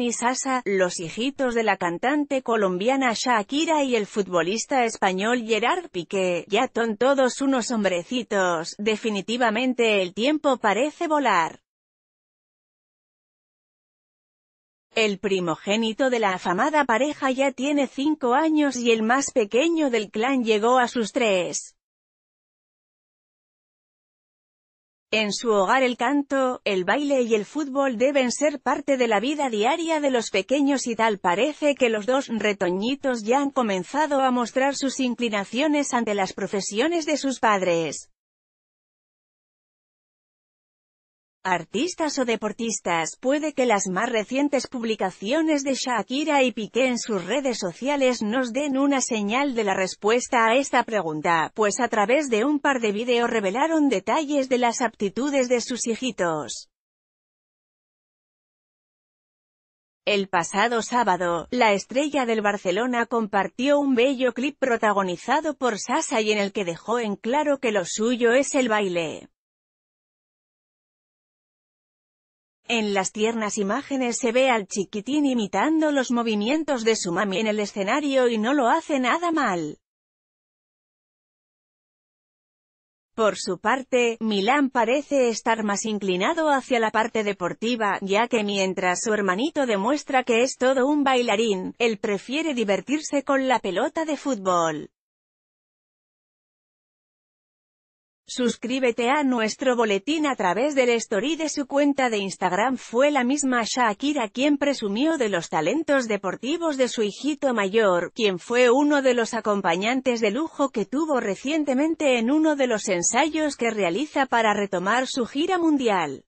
y Sasa, los hijitos de la cantante colombiana Shakira y el futbolista español Gerard Piqué, ya son todos unos hombrecitos, definitivamente el tiempo parece volar. El primogénito de la afamada pareja ya tiene cinco años y el más pequeño del clan llegó a sus tres. En su hogar el canto, el baile y el fútbol deben ser parte de la vida diaria de los pequeños y tal parece que los dos retoñitos ya han comenzado a mostrar sus inclinaciones ante las profesiones de sus padres. Artistas o deportistas, puede que las más recientes publicaciones de Shakira y Piqué en sus redes sociales nos den una señal de la respuesta a esta pregunta, pues a través de un par de vídeos revelaron detalles de las aptitudes de sus hijitos. El pasado sábado, la estrella del Barcelona compartió un bello clip protagonizado por Sasa y en el que dejó en claro que lo suyo es el baile. En las tiernas imágenes se ve al chiquitín imitando los movimientos de su mami en el escenario y no lo hace nada mal. Por su parte, Milán parece estar más inclinado hacia la parte deportiva, ya que mientras su hermanito demuestra que es todo un bailarín, él prefiere divertirse con la pelota de fútbol. Suscríbete a nuestro boletín a través del story de su cuenta de Instagram. Fue la misma Shakira quien presumió de los talentos deportivos de su hijito mayor, quien fue uno de los acompañantes de lujo que tuvo recientemente en uno de los ensayos que realiza para retomar su gira mundial.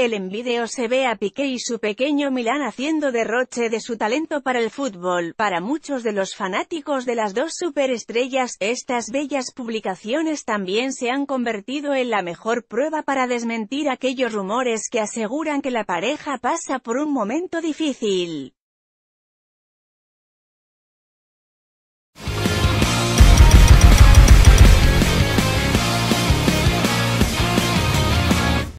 El envidio se ve a Piqué y su pequeño Milán haciendo derroche de su talento para el fútbol. Para muchos de los fanáticos de las dos superestrellas, estas bellas publicaciones también se han convertido en la mejor prueba para desmentir aquellos rumores que aseguran que la pareja pasa por un momento difícil.